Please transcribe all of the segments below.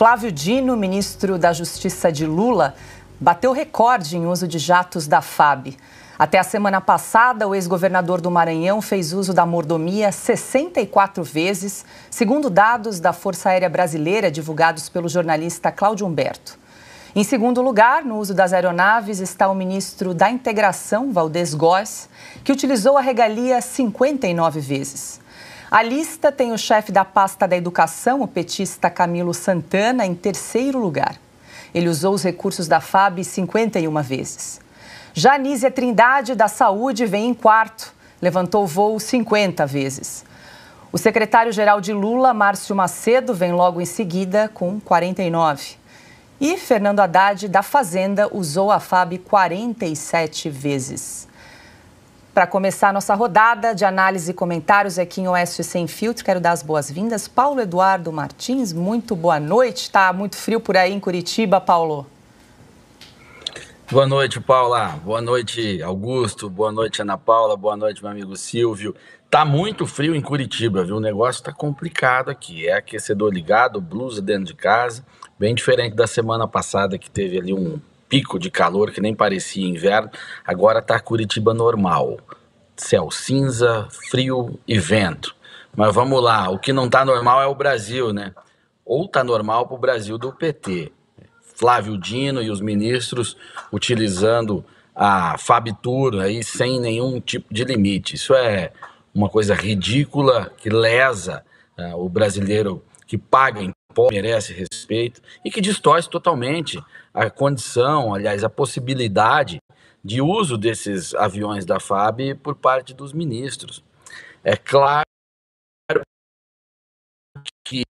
Flávio Dino, ministro da Justiça de Lula, bateu recorde em uso de jatos da FAB. Até a semana passada, o ex-governador do Maranhão fez uso da mordomia 64 vezes, segundo dados da Força Aérea Brasileira divulgados pelo jornalista Cláudio Humberto. Em segundo lugar, no uso das aeronaves, está o ministro da Integração, Valdez Góes, que utilizou a regalia 59 vezes. A lista tem o chefe da pasta da educação, o petista Camilo Santana, em terceiro lugar. Ele usou os recursos da FAB 51 vezes. Janízia Trindade, da Saúde, vem em quarto. Levantou voo 50 vezes. O secretário-geral de Lula, Márcio Macedo, vem logo em seguida com 49. E Fernando Haddad, da Fazenda, usou a FAB 47 vezes. Para começar a nossa rodada de análise e comentários aqui em Oeste Sem Filtro, quero dar as boas-vindas. Paulo Eduardo Martins, muito boa noite. Está muito frio por aí em Curitiba, Paulo. Boa noite, Paula. Boa noite, Augusto. Boa noite, Ana Paula. Boa noite, meu amigo Silvio. Tá muito frio em Curitiba, viu? O negócio está complicado aqui. É aquecedor ligado, blusa dentro de casa. Bem diferente da semana passada que teve ali um, pico de calor que nem parecia inverno, agora está Curitiba normal. Céu cinza, frio e vento. Mas vamos lá, o que não está normal é o Brasil, né? Ou está normal para o Brasil do PT. Flávio Dino e os ministros utilizando a Fabitur aí sem nenhum tipo de limite. Isso é uma coisa ridícula que lesa uh, o brasileiro que paga pobre merece respeito e que distorce totalmente a condição, aliás, a possibilidade de uso desses aviões da FAB por parte dos ministros. É claro que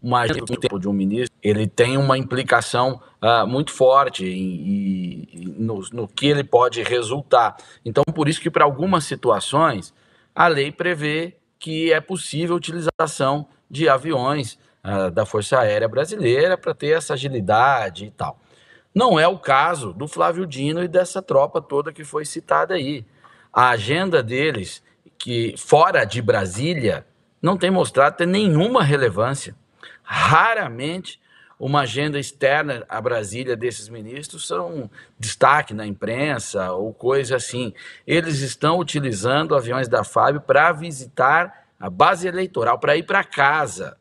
uma tempo de um ministro ele tem uma implicação uh, muito forte em, em, no, no que ele pode resultar. Então, por isso que para algumas situações a lei prevê que é possível a utilização de aviões da Força Aérea Brasileira para ter essa agilidade e tal. Não é o caso do Flávio Dino e dessa tropa toda que foi citada aí. A agenda deles, que fora de Brasília, não tem mostrado ter nenhuma relevância. Raramente uma agenda externa à Brasília desses ministros são destaque na imprensa ou coisa assim. Eles estão utilizando aviões da FAB para visitar a base eleitoral, para ir para casa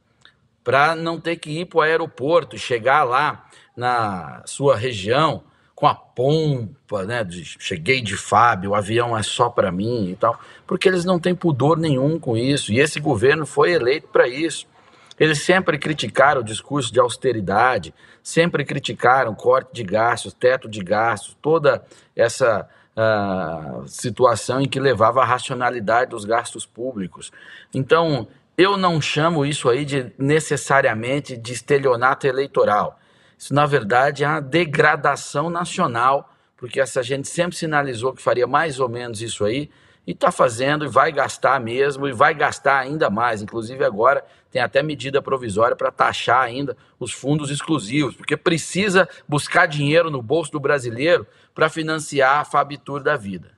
para não ter que ir para o aeroporto e chegar lá na sua região com a pompa, né? De cheguei de Fábio, o avião é só para mim e tal, porque eles não têm pudor nenhum com isso. E esse governo foi eleito para isso. Eles sempre criticaram o discurso de austeridade, sempre criticaram corte de gastos, teto de gastos, toda essa uh, situação em que levava à racionalidade dos gastos públicos. Então, eu não chamo isso aí de necessariamente de estelionato eleitoral. Isso, na verdade, é uma degradação nacional, porque essa gente sempre sinalizou que faria mais ou menos isso aí, e está fazendo, e vai gastar mesmo, e vai gastar ainda mais. Inclusive, agora tem até medida provisória para taxar ainda os fundos exclusivos, porque precisa buscar dinheiro no bolso do brasileiro para financiar a Fabitur da vida.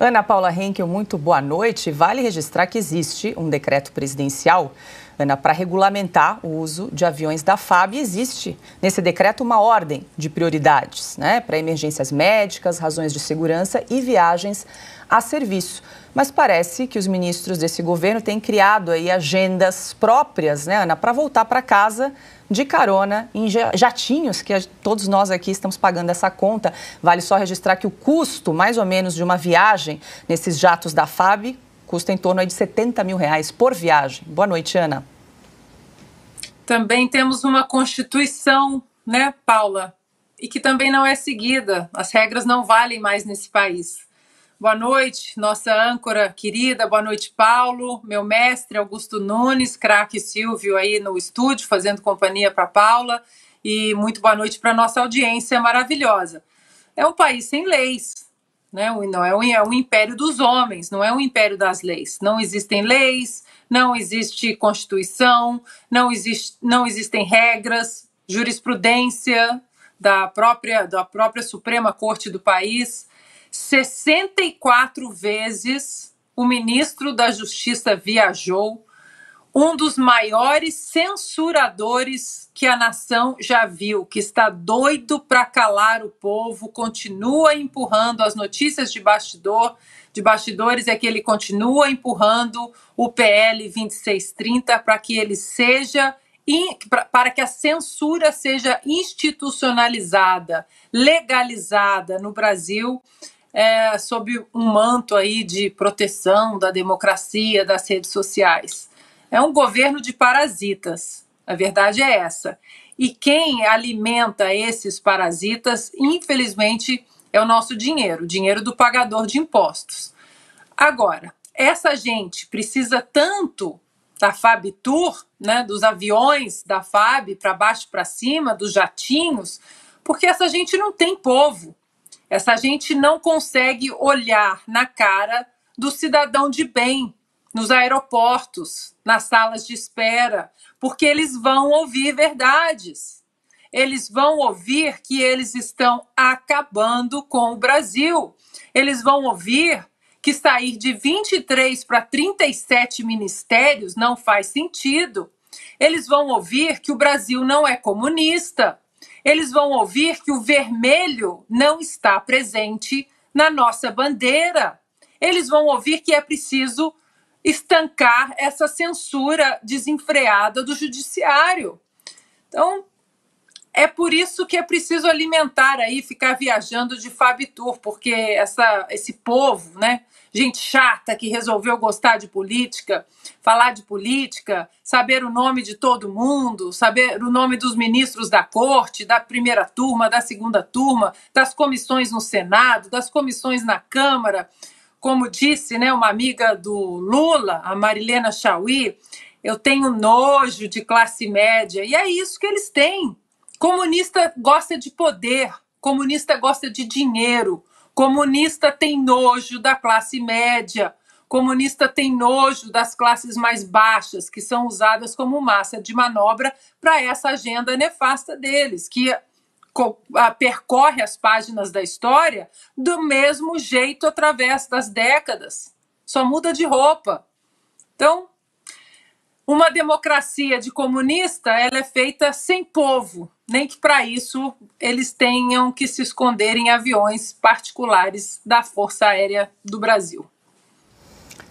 Ana Paula Henkel, muito boa noite. Vale registrar que existe um decreto presidencial Ana, para regulamentar o uso de aviões da FAB. Existe nesse decreto uma ordem de prioridades né, para emergências médicas, razões de segurança e viagens a serviço. Mas parece que os ministros desse governo têm criado aí agendas próprias, né, Ana, para voltar para casa de carona em jatinhos, que todos nós aqui estamos pagando essa conta. Vale só registrar que o custo, mais ou menos, de uma viagem nesses jatos da FAB custa em torno de 70 mil reais por viagem. Boa noite, Ana. Também temos uma Constituição, né, Paula? E que também não é seguida. As regras não valem mais nesse país. Boa noite, nossa âncora querida. Boa noite, Paulo. Meu mestre Augusto Nunes, craque Silvio aí no estúdio, fazendo companhia para Paula. E muito boa noite para nossa audiência maravilhosa. É um país sem leis, né? Não é um, é um império dos homens, não é um império das leis. Não existem leis, não existe constituição, não, existe, não existem regras, jurisprudência da própria, da própria Suprema Corte do país. 64 vezes o ministro da Justiça viajou um dos maiores censuradores que a nação já viu, que está doido para calar o povo, continua empurrando as notícias de bastidor, de bastidores é que ele continua empurrando o PL 2630 para que ele seja para que a censura seja institucionalizada, legalizada no Brasil, é, sob um manto aí de proteção da democracia, das redes sociais. É um governo de parasitas. A verdade é essa. E quem alimenta esses parasitas, infelizmente, é o nosso dinheiro, o dinheiro do pagador de impostos. Agora, essa gente precisa tanto da FAB Tour, né, dos aviões da FAB para baixo para cima, dos jatinhos, porque essa gente não tem povo. Essa gente não consegue olhar na cara do cidadão de bem, nos aeroportos, nas salas de espera, porque eles vão ouvir verdades. Eles vão ouvir que eles estão acabando com o Brasil. Eles vão ouvir que sair de 23 para 37 ministérios não faz sentido. Eles vão ouvir que o Brasil não é comunista. Eles vão ouvir que o vermelho não está presente na nossa bandeira. Eles vão ouvir que é preciso estancar essa censura desenfreada do judiciário. Então, é por isso que é preciso alimentar aí, ficar viajando de Fabitur, porque essa, esse povo, né? Gente chata que resolveu gostar de política, falar de política, saber o nome de todo mundo, saber o nome dos ministros da corte, da primeira turma, da segunda turma, das comissões no Senado, das comissões na Câmara como disse né, uma amiga do Lula, a Marilena Chauí, eu tenho nojo de classe média. E é isso que eles têm. Comunista gosta de poder, comunista gosta de dinheiro, comunista tem nojo da classe média, comunista tem nojo das classes mais baixas, que são usadas como massa de manobra para essa agenda nefasta deles, que percorre as páginas da história do mesmo jeito através das décadas. Só muda de roupa. Então, uma democracia de comunista ela é feita sem povo, nem que para isso eles tenham que se esconder em aviões particulares da Força Aérea do Brasil.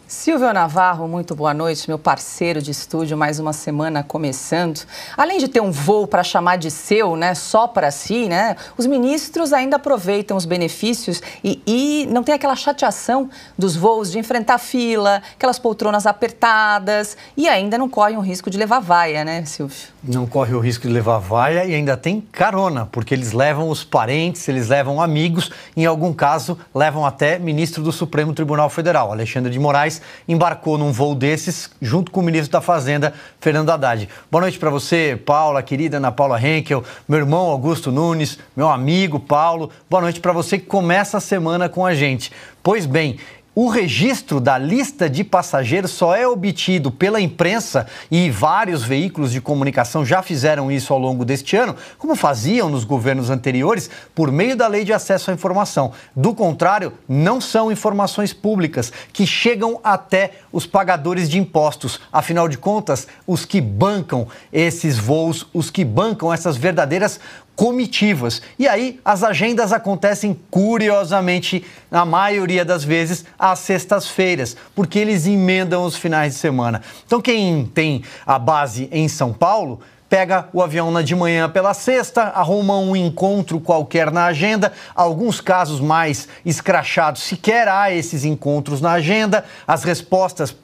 Silvio Navarro, muito boa noite, meu parceiro de estúdio, mais uma semana começando. Além de ter um voo para chamar de seu, né, só para si, né, os ministros ainda aproveitam os benefícios e, e não tem aquela chateação dos voos de enfrentar fila, aquelas poltronas apertadas e ainda não correm o risco de levar vaia, né, Silvio? Não corre o risco de levar vaia e ainda tem carona, porque eles levam os parentes, eles levam amigos, em algum caso levam até ministro do Supremo Tribunal Federal. Alexandre de Moraes embarcou num voo desses junto com o ministro da Fazenda, Fernando Haddad. Boa noite para você, Paula, querida Ana Paula Henkel, meu irmão Augusto Nunes, meu amigo Paulo. Boa noite para você que começa a semana com a gente. Pois bem, o registro da lista de passageiros só é obtido pela imprensa e vários veículos de comunicação já fizeram isso ao longo deste ano, como faziam nos governos anteriores, por meio da Lei de Acesso à Informação. Do contrário, não são informações públicas que chegam até os pagadores de impostos. Afinal de contas, os que bancam esses voos, os que bancam essas verdadeiras comitivas. E aí as agendas acontecem curiosamente, na maioria das vezes, às sextas-feiras, porque eles emendam os finais de semana. Então quem tem a base em São Paulo pega o avião na de manhã pela sexta, arruma um encontro qualquer na agenda, alguns casos mais escrachados sequer há esses encontros na agenda, as respostas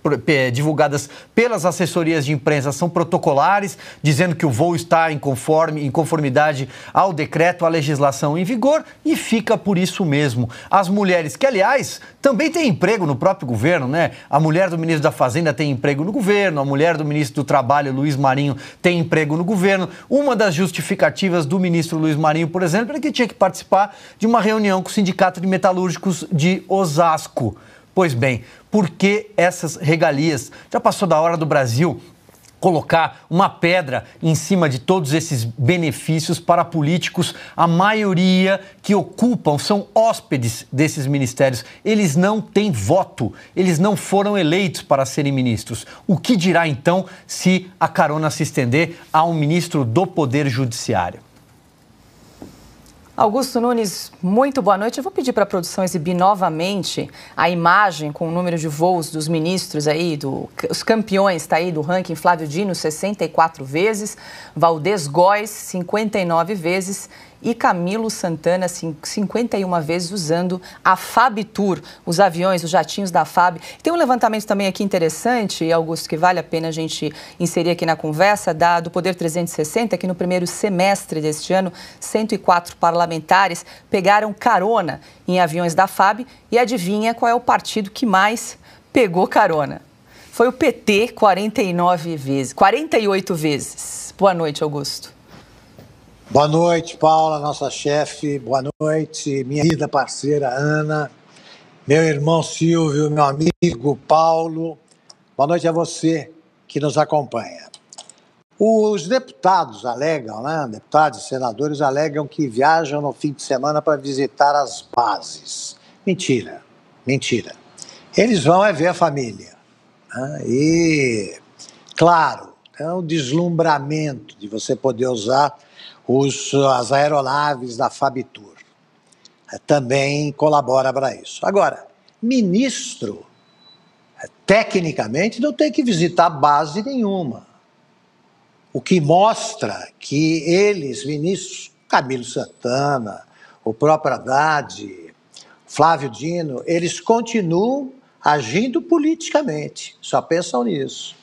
divulgadas pelas assessorias de imprensa são protocolares, dizendo que o voo está em, conforme, em conformidade ao decreto, à legislação em vigor e fica por isso mesmo. As mulheres, que aliás também têm emprego no próprio governo, né? A mulher do ministro da Fazenda tem emprego no governo, a mulher do ministro do Trabalho, Luiz Marinho, tem emprego emprego no governo. Uma das justificativas do ministro Luiz Marinho, por exemplo, é que tinha que participar de uma reunião com o Sindicato de Metalúrgicos de Osasco. Pois bem, por que essas regalias? Já passou da hora do Brasil colocar uma pedra em cima de todos esses benefícios para políticos. A maioria que ocupam são hóspedes desses ministérios. Eles não têm voto, eles não foram eleitos para serem ministros. O que dirá então se a carona se estender a um ministro do Poder Judiciário? Augusto Nunes, muito boa noite. Eu vou pedir para a produção exibir novamente a imagem com o número de voos dos ministros aí, do, os campeões tá aí do ranking Flávio Dino, 64 vezes, Valdez Góes, 59 vezes e Camilo Santana 51 vezes usando a FAB Tour, os aviões, os jatinhos da FAB. Tem um levantamento também aqui interessante, Augusto, que vale a pena a gente inserir aqui na conversa, da, do Poder 360, que no primeiro semestre deste ano, 104 parlamentares pegaram carona em aviões da FAB e adivinha qual é o partido que mais pegou carona? Foi o PT 49 vezes, 48 vezes. Boa noite, Augusto. Boa noite, Paula, nossa chefe. Boa noite, minha querida parceira Ana, meu irmão Silvio, meu amigo Paulo. Boa noite a você que nos acompanha. Os deputados alegam, né? Deputados e senadores alegam que viajam no fim de semana para visitar as bases. Mentira, mentira. Eles vão é ver a família. Né? E, claro, é um deslumbramento de você poder usar os, as aeronaves da Fabitur. É, também colabora para isso. Agora, ministro, é, tecnicamente, não tem que visitar base nenhuma. O que mostra que eles, ministros, Camilo Santana, o próprio Haddad, Flávio Dino, eles continuam agindo politicamente, só pensam nisso.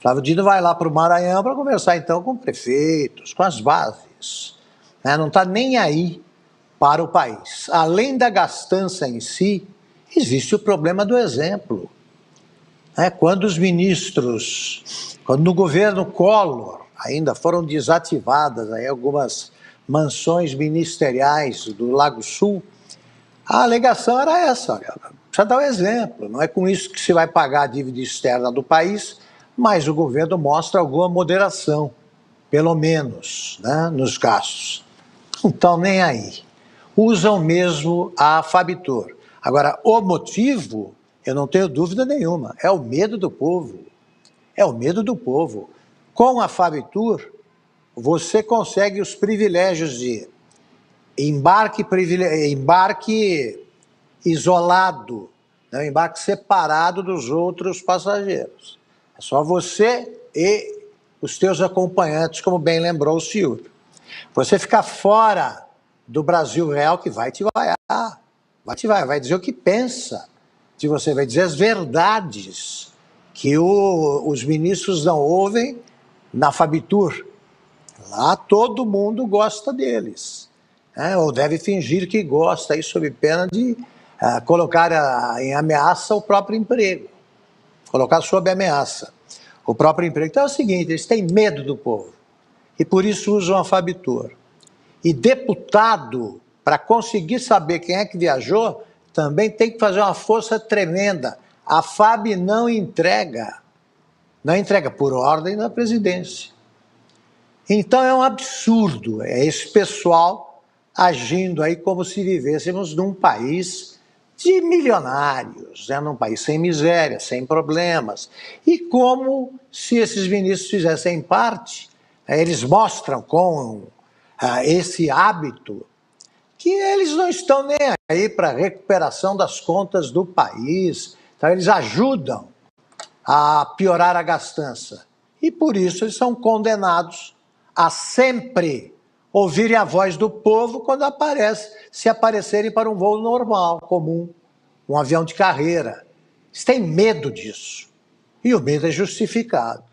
Flávio Dino vai lá para o Maranhão para conversar então com prefeitos, com as bases. Né? Não está nem aí para o país. Além da gastança em si, existe o problema do exemplo. Né? Quando os ministros, quando no governo Collor, ainda foram desativadas aí algumas mansões ministeriais do Lago Sul, a alegação era essa. Olha, precisa dar o um exemplo. Não é com isso que se vai pagar a dívida externa do país, mas o governo mostra alguma moderação pelo menos, né, nos gastos. Então, nem aí. Usam mesmo a Fabitur. Agora, o motivo, eu não tenho dúvida nenhuma, é o medo do povo. É o medo do povo. Com a Fabitur, você consegue os privilégios de embarque, embarque isolado, né? embarque separado dos outros passageiros. É só você e os teus acompanhantes, como bem lembrou o Silvio. Você ficar fora do Brasil real que vai te vaiar, vai te vaiar, vai dizer o que pensa de você, vai dizer as verdades que o, os ministros não ouvem na Fabitur. Lá todo mundo gosta deles, né? ou deve fingir que gosta, aí sob pena de uh, colocar a, ah, em ameaça o próprio emprego, colocar sob ameaça o próprio emprego. Então é o seguinte: eles têm medo do povo e por isso usam a Fabitur. E deputado, para conseguir saber quem é que viajou, também tem que fazer uma força tremenda. A FAB não entrega, não entrega por ordem da presidência. Então é um absurdo, é esse pessoal agindo aí como se vivêssemos num país de milionários, né, num país sem miséria, sem problemas. E como se esses ministros fizessem parte, né, eles mostram com ah, esse hábito que eles não estão nem aí para a recuperação das contas do país. Então, eles ajudam a piorar a gastança. E por isso eles são condenados a sempre ouvirem a voz do povo quando aparece, se aparecerem para um voo normal, comum, um avião de carreira. Eles têm medo disso. E o medo é justificado.